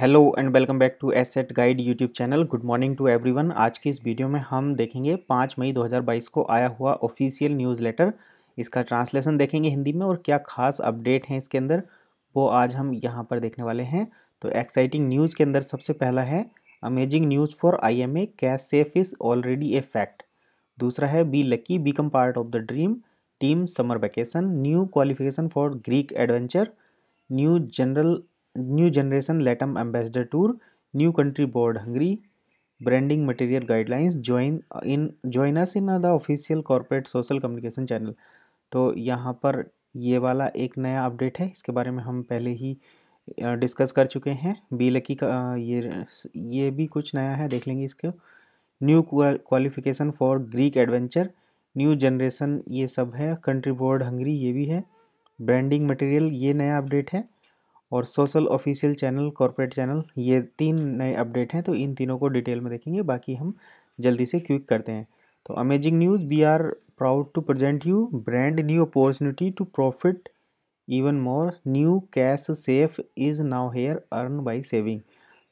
hello and welcome back to asset guide YouTube channel good morning to everyone आज की इस video में हम देखेंगे पाँच मई 2022 को आया हुआ ऑफिशियल लेटर इसका ट्रांसलेशन देखेंगे हिंदी में और क्या खास अपडेट हैं इसके अंदर वो आज हम यहाँ पर देखने वाले हैं तो एक्साइटिंग न्यूज़ के अंदर सबसे पहला है amazing news for I M a cash safe is already a fact दूसरा है be lucky become part of the dream team summer vacation new qualification for Greek adventure new general new generation लेटम ambassador tour new country board Hungary branding material guidelines join in join us in the official corporate social communication channel तो यहाँ पर ये वाला एक नया update है इसके बारे में हम पहले ही डिस्कस uh, कर चुके हैं बी लकी का uh, ये ये भी कुछ नया है देख लेंगे इसको new qualification for Greek adventure new generation ये सब है कंट्री बोर्ड हंगरी ये भी है ब्रांडिंग मटेरियल ये नया अपडेट है और social official channel corporate channel ये तीन नए अपडेट हैं तो इन तीनों को डिटेल में देखेंगे बाकी हम जल्दी से क्विक करते हैं तो amazing news we are proud to present you brand new opportunity to profit even more new cash safe is now here earn by saving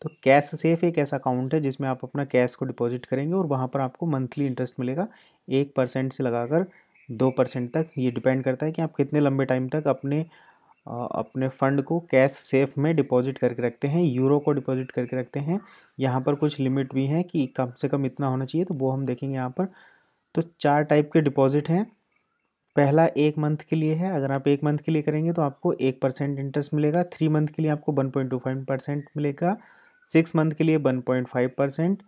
तो कैश सेफ एक ऐसा अकाउंट है जिसमें आप अपना कैश को डिपॉजिट करेंगे और वहाँ पर आपको मंथली इंटरेस्ट मिलेगा एक परसेंट से लगाकर दो परसेंट तक ये डिपेंड करता है कि आप कितने लंबे टाइम तक अपने अपने फ़ंड को कैश सेफ में डिपॉजिट करके रखते हैं यूरो को डिपॉजिट करके रखते हैं यहाँ पर कुछ लिमिट भी हैं कि कम से कम इतना होना चाहिए तो वो हम देखेंगे यहाँ पर तो चार टाइप के डिपॉजिट हैं पहला एक मंथ के लिए है अगर आप एक मंथ के लिए करेंगे तो आपको एक परसेंट इंटरेस्ट मिलेगा थ्री मंथ के लिए आपको one point two five percent मिलेगा सिक्स मंथ के लिए one point five percent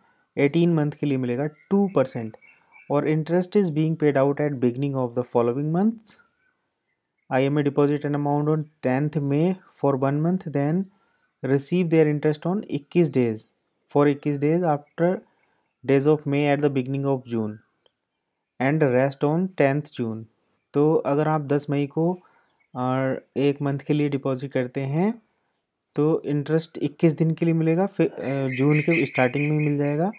eighteen month के लिए मिलेगा टू परसेंट और interest is being paid out at beginning of the following months I M a deposit an amount on tenth May for one month then receive their interest on इक्कीस days for इक्कीस days after days of May at the beginning of June and rest on tenth June तो अगर आप दस मई को और एक month के लिए डिपॉजिट करते हैं तो इंटरेस्ट इक्कीस दिन के लिए मिलेगा फिर जून के स्टार्टिंग में मिल जाएगा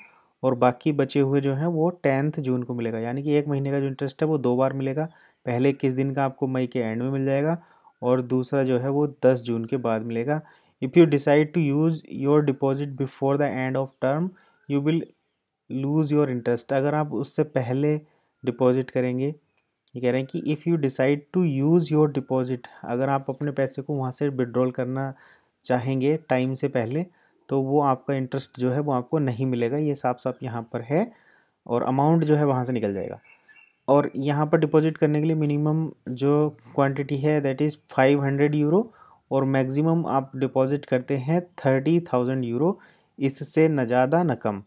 और बाकी बचे हुए जो हैं वो टेंथ जून को मिलेगा यानी कि एक महीने का जो इंटरेस्ट है वो दो बार मिलेगा पहले किस दिन का आपको मई के एंड में मिल जाएगा और दूसरा जो है वो दस जून के बाद मिलेगा if you decide to use your deposit before the end of term you will lose your interest अगर आप उससे पहले डिपॉजिट करेंगे ये कह रहे हैं कि if you decide to use your deposit अगर आप अपने पैसे को वहाँ से विड्रॉल करना चाहेंगे टाइम से पहले तो वो आपका इंटरेस्ट जो है वो आपको नहीं मिलेगा ये साफ साफ यहाँ पर है और अमाउंट जो है वहाँ से निकल जाएगा और यहाँ पर डिपॉजिट करने के लिए मिनिमम जो क्वांटिटी है that is five hundred euro और मैक्सिमम आप डिपॉजिट करते हैं थर्टी थाउजेंड यूरो इससे न ज़्यादा न कम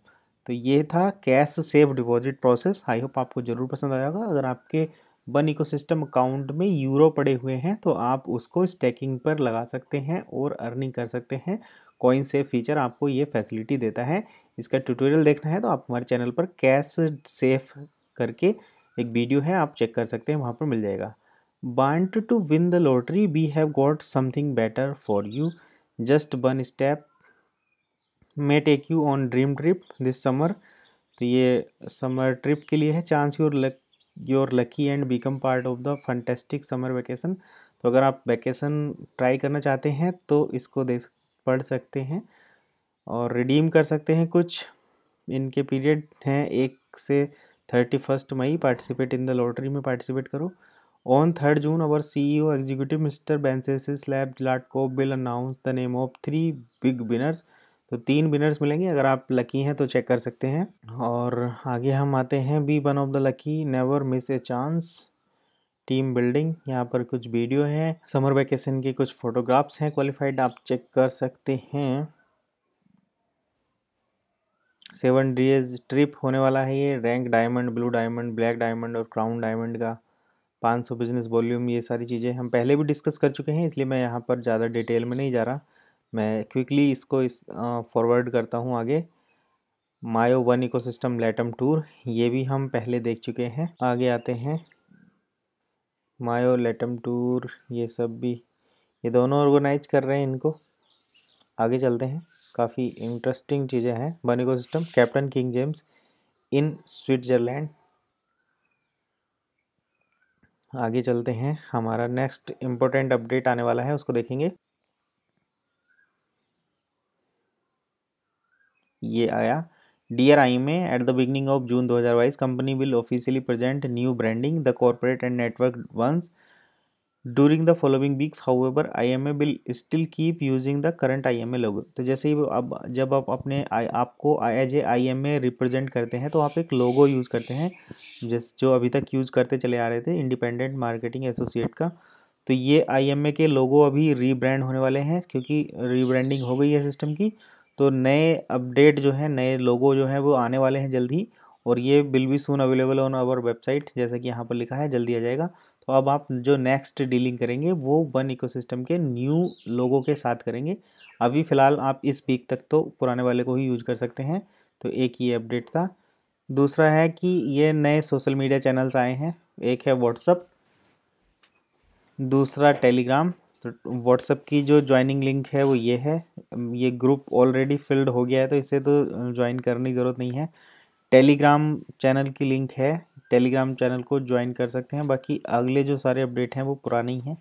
तो ये था cash safe deposit process I hope आपको ज़रूर पसंद आएगा अगर आपके वन इको अकाउंट में यूरो पड़े हुए हैं तो आप उसको स्टैकिंग पर लगा सकते हैं और अर्निंग कर सकते हैं कॉइन सेफ फीचर आपको ये फैसिलिटी देता है इसका ट्यूटोरियल देखना है तो आप हमारे चैनल पर कैश सेफ करके एक वीडियो है आप चेक कर सकते हैं वहाँ पर मिल जाएगा want to win the lottery we have got something better for you just one step may take you on dream trip this summer तो ये समर ट्रिप के लिए है chance your luck your lucky and become part of the fantastic summer vacation तो अगर आप vacation try करना चाहते हैं तो इसको देख पढ़ सकते हैं और रिडीम कर सकते हैं कुछ इनके पीरियड हैं एक से थर्टी फर्स्ट मई पार्टिसिपेट इन द लॉटरी में पार्टिसिपेट करो on third June our C E O executive mister बैंसेस लैब लाट कोप will announce the name of three big winners तो तीन विनर्स मिलेंगे अगर आप लकी हैं तो चेक कर सकते हैं और आगे हम आते हैं be one of the lucky never miss a chance team building यहाँ पर कुछ वीडियो हैं समर वैकेशन के कुछ फ़ोटोग्राफ्स हैं क्वालिफाइड आप चेक कर सकते हैं सेवन डेज ट्रिप होने वाला है ये rank diamond blue diamond black diamond और क्राउन डायमंड का 500 बिजनेस वॉल्यूम ये सारी चीज़ें हम पहले भी डिस्कस कर चुके हैं इसलिए मैं यहाँ पर ज़्यादा डिटेल में नहीं जा रहा मैं क्विकली इसको इस फॉरवर्ड करता हूँ आगे मायो वन सिस्टम लेटम टूर ये भी हम पहले देख चुके हैं आगे आते हैं मायो लेटम टूर ये सब भी ये दोनों ऑर्गेनाइज कर रहे हैं इनको आगे चलते हैं काफ़ी इंटरेस्टिंग चीज़ें हैं बर्निको system captain king James in Switzerland आगे चलते हैं हमारा नेक्स्ट इम्पोर्टेंट अपडेट आने वाला है उसको देखेंगे ये आया डी आर आई में at the beginning of June 2022 company will officially present new branding the corporate and network once the following weeks however I M A bill still keep using the current I M A logo तो जैसे ही अब जब आप अपने आ, आपको as a I M A represent करते हैं तो आप एक लोगो यूज़ करते हैं जिस जो अभी तक यूज़ करते चले आ रहे थे इंडिपेंडेंट मार्केटिंग एसोसिएट का तो ये आई एम ए के लोगो अभी रीब्रांड होने वाले हैं क्योंकि रीब्रांडिंग हो गई है सिस्टम की तो नए अपडेट जो है नए लोगो जो है वो आने वाले हैं जल्द ही और ये बिल भी soon available on our website जैसा कि यहाँ पर लिखा है जल्दी आ जाएगा तो अब आप जो नेक्स्ट डीलिंग करेंगे वो वन इकोसिस्टम के न्यू लोगों के साथ करेंगे अभी फ़िलहाल आप इस वीक तक तो पुराने वाले को ही यूज कर सकते हैं तो एक ये अपडेट था दूसरा है कि ये नए सोशल मीडिया चैनल्स आए हैं एक है व्हाट्सअप दूसरा टेलीग्राम तो व्हाट्सअप की जो ज्वाइनिंग लिंक है वो ये है ये ग्रुप ऑलरेडी फिल्ड हो गया है तो इसे तो ज्वाइन करने की ज़रूरत नहीं है टेलीग्राम चैनल की लिंक है टेलीग्राम चैनल को ज्वाइन कर सकते हैं बाकी अगले जो सारे अपडेट हैं वो पुराने ही हैं